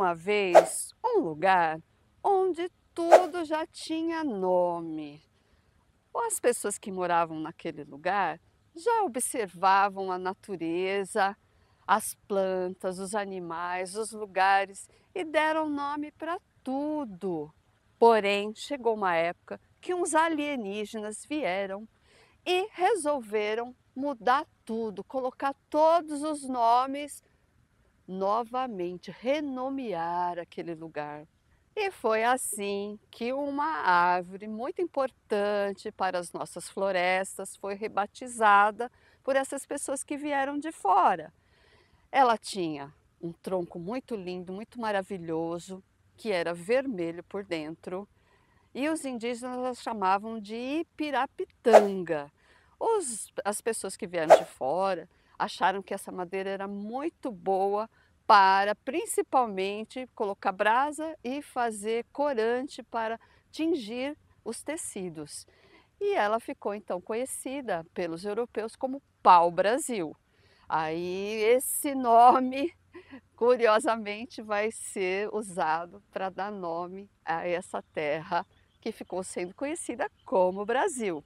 uma vez um lugar onde tudo já tinha nome. Ou as pessoas que moravam naquele lugar já observavam a natureza, as plantas, os animais, os lugares e deram nome para tudo. Porém, chegou uma época que uns alienígenas vieram e resolveram mudar tudo, colocar todos os nomes novamente renomear aquele lugar. E foi assim que uma árvore muito importante para as nossas florestas foi rebatizada por essas pessoas que vieram de fora. Ela tinha um tronco muito lindo, muito maravilhoso, que era vermelho por dentro, e os indígenas chamavam de Ipirapitanga. Os, as pessoas que vieram de fora acharam que essa madeira era muito boa para principalmente colocar brasa e fazer corante para tingir os tecidos. E ela ficou então conhecida pelos europeus como pau-brasil. Aí esse nome, curiosamente, vai ser usado para dar nome a essa terra que ficou sendo conhecida como Brasil.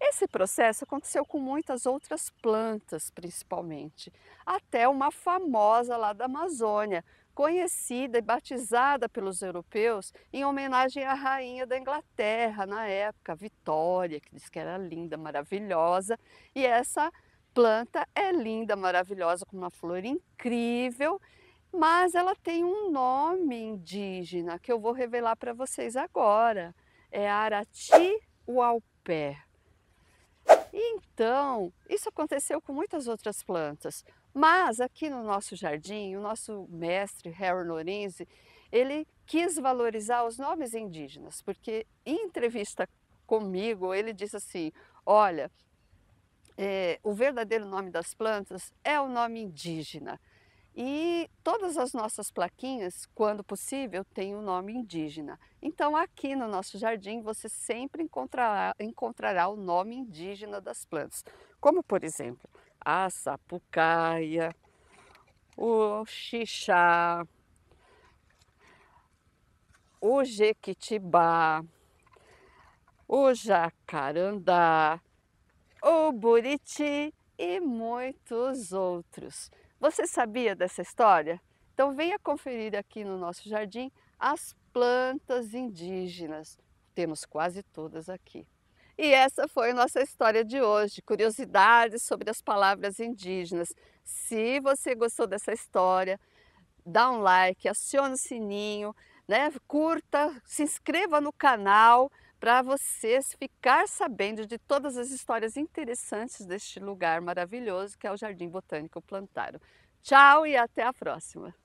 Esse processo aconteceu com muitas outras plantas, principalmente, até uma famosa lá da Amazônia, conhecida e batizada pelos europeus em homenagem à rainha da Inglaterra na época, Vitória, que diz que era linda, maravilhosa, e essa planta é linda, maravilhosa, com uma flor incrível, mas ela tem um nome indígena que eu vou revelar para vocês agora. É Arati Uaupé. Então, isso aconteceu com muitas outras plantas, mas aqui no nosso jardim, o nosso mestre Harold Lorenzi, ele quis valorizar os nomes indígenas, porque em entrevista comigo ele disse assim: olha, é, o verdadeiro nome das plantas é o nome indígena. E todas as nossas plaquinhas, quando possível, têm o um nome indígena. Então, aqui no nosso jardim, você sempre encontrará, encontrará o nome indígena das plantas, como por exemplo a sapucaia, o xixá, o jequitibá, o jacarandá, o buriti e muitos outros. Você sabia dessa história? Então venha conferir aqui no nosso jardim as plantas indígenas. Temos quase todas aqui. E essa foi a nossa história de hoje, curiosidades sobre as palavras indígenas. Se você gostou dessa história, dá um like, acione o sininho, né? curta, se inscreva no canal para vocês ficar sabendo de todas as histórias interessantes deste lugar maravilhoso que é o Jardim Botânico Plantário. Tchau e até a próxima!